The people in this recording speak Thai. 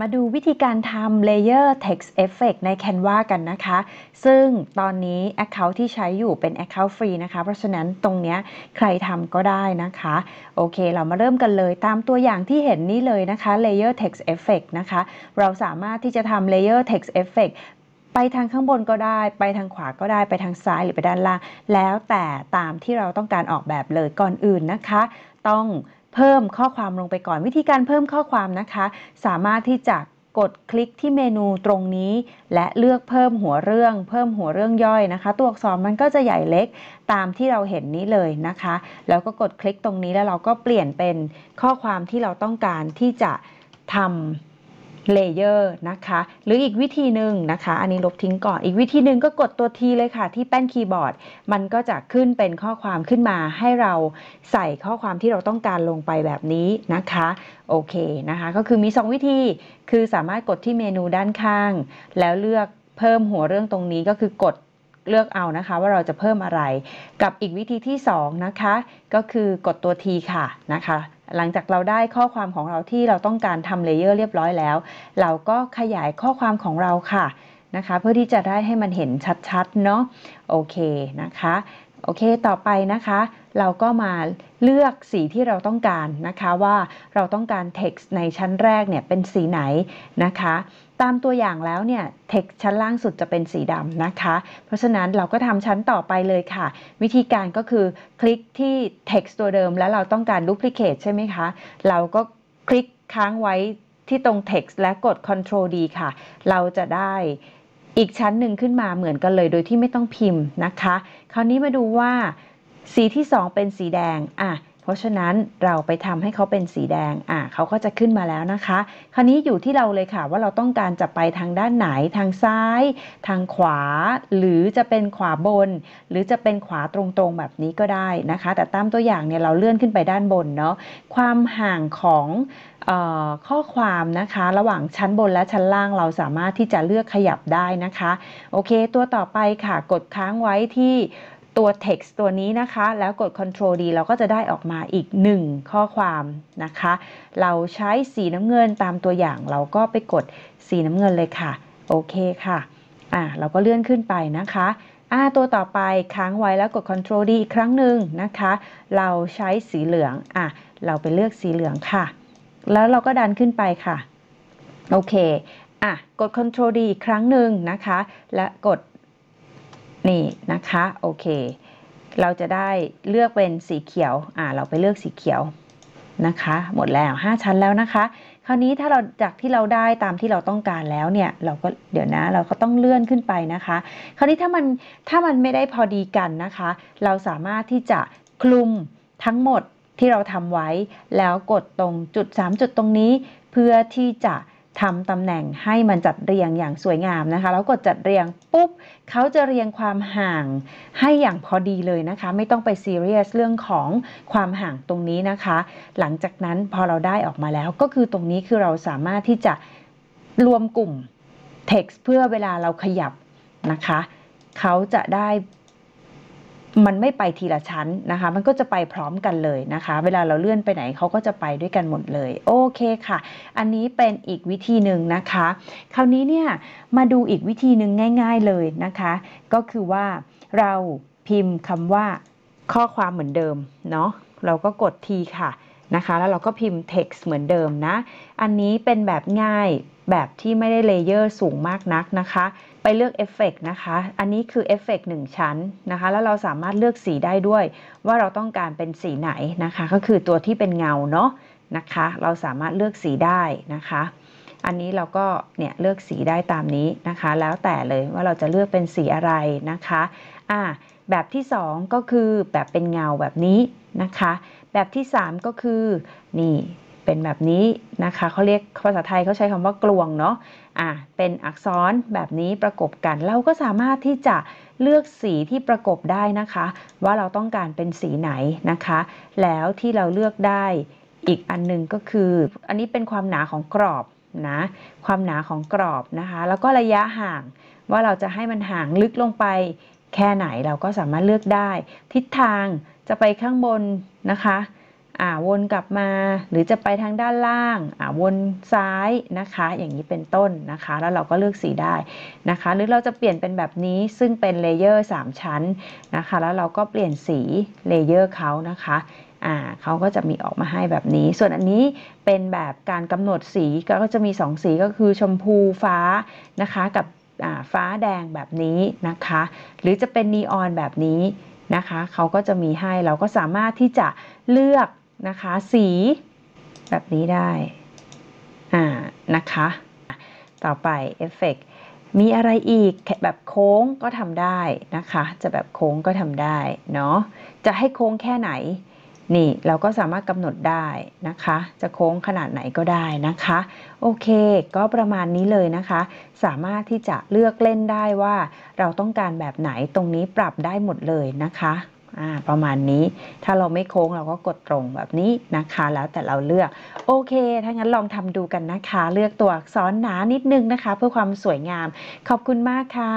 มาดูวิธีการทำ Layer Text Effect ใน Canva กันนะคะ ซึ่งตอนนี้ Account ที่ใช้อยู่เป็น Account ฟรีนะคะ เพราะฉะนั้นตรงนี้ใครทำก็ได้นะคะ โอเค เรามาเริ่มกันเลยตามตัวอย่างที่เห็นนี่เลยนะคะ Layer Text Effect นะคะ เราสามารถที่จะทำ Layer Text Effect ไปทางข้างบนก็ได้ ไปทางขวาก็ได้ ไปทางซ้ายหรือไปด้านล่าง แล้วแต่ตามที่เราต้องการออกแบบเลยก่อนอื่นนะคะ ต้องเพิ่มข้อความลงไปก่อนวิธีการเพิ่มข้อความนะคะ สามารถที่จะกดคลิกที่เมนูตรงนี้ และเลือกเพิ่มหัวเรื่อง เพิ่มหัวเรื่องย่อยนะคะ ตัวอักษรมันก็จะใหญ่เล็กตามที่เราเห็นนี้เลยนะคะ แล้วก็กดคลิกตรงนี้แล้วเราก็เปลี่ยนเป็นข้อความที่เราต้องการที่จะทำเลเยอร์นะคะ หรืออีกวิธีหนึ่งนะคะ อันนี้ลบทิ้งก่อนอีกวิธีหนึ่งก็กดตัวทีเลยค่ะ ที่แป้นคีย์บอร์ด มันก็จะขึ้นเป็นข้อความขึ้นมาให้เราใส่ข้อความที่เราต้องการลงไปแบบนี้นะคะ โอเคนะคะ ก็คือมี 2 วิธีคือสามารถกดที่เมนูด้านข้าง แล้วเลือกเพิ่มหัวเรื่องตรงนี้ก็คือกดเลือกเอานะคะว่าเราจะเพิ่มอะไร กับอีกวิธีที่2นะคะ ก็คือกดตัว T ค่ะนะคะ หลังจากเราได้ข้อความของเราที่เราต้องการทำเลเยอร์เรียบร้อยแล้ว เราก็ขยายข้อความของเราค่ะนะคะ เพื่อที่จะได้ให้มันเห็นชัดๆ เนาะโอเคนะคะโอเค ต่อไปนะคะ เราก็มาเลือกสีที่เราต้องการนะคะ ว่าเราต้องการ text ในชั้นแรกเนี่ยเป็นสีไหนนะคะ ตามตัวอย่างแล้วเนี่ย text ชั้นล่างสุดจะเป็นสีดำนะคะ เพราะฉะนั้นเราก็ทำชั้นต่อไปเลยค่ะ วิธีการก็คือคลิกที่ text ตัวเดิม แล้วเราต้องการ duplicate ใช่ไหมคะเราก็คลิกค้างไว้ที่ตรง text และกด control D ค่ะ เราจะได้อีกชั้นหนึ่งขึ้นมาเหมือนกันเลยโดยที่ไม่ต้องพิมพ์นะคะ คราวนี้มาดูว่าสีที่2เป็นสีแดงอ่ะเพราะฉะนั้นเราไปทำให้เขาเป็นสีแดง อ่าเขาก็จะขึ้นมาแล้วนะคะ คราวนี้อยู่ที่เราเลยค่ะ ว่าเราต้องการจะไปทางด้านไหน ทางซ้าย ทางขวา หรือจะเป็นขวาบน หรือจะเป็นขวาตรงๆแบบนี้ก็ได้นะคะ แต่ตามตัวอย่างเนี่ยเราเลื่อนขึ้นไปด้านบนเนาะ ความห่างของข้อความนะคะ ระหว่างชั้นบนและชั้นล่างเราสามารถที่จะเลือกขยับได้นะคะ โอเค ตัวต่อไปค่ะกดค้างไว้ที่ตัว text ตัวนี้นะคะ แล้วกด Ctrl D เราก็จะได้ออกมาอีก 1 ข้อความนะคะ เราใช้สีน้ำเงินตามตัวอย่างเราก็ไปกดสีน้ำเงินเลยค่ะ โอเคค่ะ อ่าเราก็เลื่อนขึ้นไปนะคะอ่าตัวต่อไปค้างไว้แล้วกด Ctrl D อีกครั้งหนึ่งนะคะ เราใช้สีเหลือง อ่ะ เราไปเลือกสีเหลืองค่ะ แล้วเราก็ดันขึ้นไปค่ะ โอเคอ่ะ กด Ctrl D อีกครั้งหนึ่งนะคะ และกดนี่ นะคะ โอเค เราจะได้เลือกเป็นสีเขียวอ่าเราไปเลือกสีเขียวนะคะ หมดแล้ว 5 ชั้นแล้วนะคะ คราวนี้ถ้าเราจากที่เราได้ตามที่เราต้องการแล้วเนี่ยเราก็เดี๋ยวนะเราก็ต้องเลื่อนขึ้นไปนะคะ คราวนี้ถ้ามันถ้ามันไม่ได้พอดีกันนะคะ เราสามารถที่จะคลุมทั้งหมดที่เราทำไว้แล้วกดตรงจุด 3 จุดตรงนี้เพื่อที่จะทำตำแหน่งให้มันจัดเรียงอย่างสวยงามนะคะแล้วกดจัดเรียงปุ๊บเขาจะเรียงความห่างให้อย่างพอดีเลยนะคะ ไม่ต้องไปซีเรียสเรื่องของความห่างตรงนี้นะคะ หลังจากนั้นพอเราได้ออกมาแล้ว ก็คือตรงนี้คือเราสามารถที่จะรวมกลุ่ม text เพื่อเวลาเราขยับนะคะเขาจะได้มันไม่ไปทีละชั้น นะคะ มันก็จะไปพร้อมกันเลยนะคะ เวลาเราเลื่อนไปไหนเขาก็จะไปด้วยกันหมดเลย โอเคค่ะ อันนี้เป็นอีกวิธีหนึ่งนะคะ คราวนี้เนี่ยมาดูอีกวิธีหนึ่งง่าย ๆเลยนะคะ ก็คือว่าเราพิมพ์คำว่าข้อความเหมือนเดิมเนาะ เราก็กดทีค่ะนะคะ แล้วเราก็พิมพ์ text เหมือนเดิมนะ อันนี้เป็นแบบง่ายแบบที่ไม่ได้เลเยอร์สูงมากนักนะคะ ไปเลือกเอฟเฟกนะคะ อันนี้คือเอฟเฟกหนึ่งชั้นนะคะ แล้วเราสามารถเลือกสีได้ด้วย ว่าเราต้องการเป็นสีไหนนะคะ ก็คือตัวที่เป็นเงาเนาะนะคะ เราสามารถเลือกสีได้นะคะ อันนี้เราก็เนี่ยเลือกสีได้ตามนี้นะคะ แล้วแต่เลยว่าเราจะเลือกเป็นสีอะไรนะคะ อ่า แบบที่ 2 ก็คือแบบเป็นเงาแบบนี้นะคะ แบบที่3ก็คือนี่เป็นแบบนี้นะคะเขาเรียกภาษาไทยเขาใช้คำว่ากลวงเนาะอ่ะเป็นอักษรแบบนี้ประกบกัน เราก็สามารถที่จะเลือกสีที่ประกบได้นะคะ ว่าเราต้องการเป็นสีไหนนะคะ แล้วที่เราเลือกได้อีกอันนึงก็คืออันนี้เป็นความหนาของกรอบนะ ความหนาของกรอบนะคะ แล้วก็ระยะห่าง ว่าเราจะให้มันห่างลึกลงไปแค่ไหนเราก็สามารถเลือกได้ ทิศทางจะไปข้างบนนะคะอ่าวนกลับมาหรือจะไปทางด้านล่างอ่าวนซ้ายนะคะ อย่างนี้เป็นต้นนะคะแล้วเราก็เลือกสีได้นะคะหรือเราจะเปลี่ยนเป็นแบบนี้ซึ่งเป็นเลเยอร์3 ชั้นนะคะ แล้วเราก็เปลี่ยนสีเลเยอร์เขานะคะอ่าเขาก็จะมีออกมาให้แบบนี้ ส่วนอันนี้เป็นแบบการกำหนดสีก็จะมี 2 สีก็คือชมพูฟ้านะคะ กับฟ้าแดงแบบนี้นะคะหรือจะเป็นนีออนแบบนี้นะคะเขาก็จะมีให้เราก็สามารถที่จะเลือกนะคะ สีแบบนี้ได้อ่านะคะ ต่อไปเอฟเฟกมีอะไรอีกแบบโค้งก็ทำได้นะคะ จะแบบโค้งก็ทำได้เนาะจะให้โค้งแค่ไหน นี่ เราก็สามารถกำหนดได้นะคะ จะโค้งขนาดไหนก็ได้นะคะ โอเค ก็ประมาณนี้เลยนะคะ สามารถที่จะเลือกเล่นได้ว่าเราต้องการแบบไหนตรงนี้ปรับได้หมดเลยนะคะประมาณนี้ ถ้าเราไม่โค้งเราก็กดตรงแบบนี้นะคะ แล้วแต่เราเลือก โอเค ถ้างั้นลองทำดูกันนะคะ เลือกตัวอักษรหนานิดนึงนะคะเพื่อความสวยงาม ขอบคุณมากค่ะ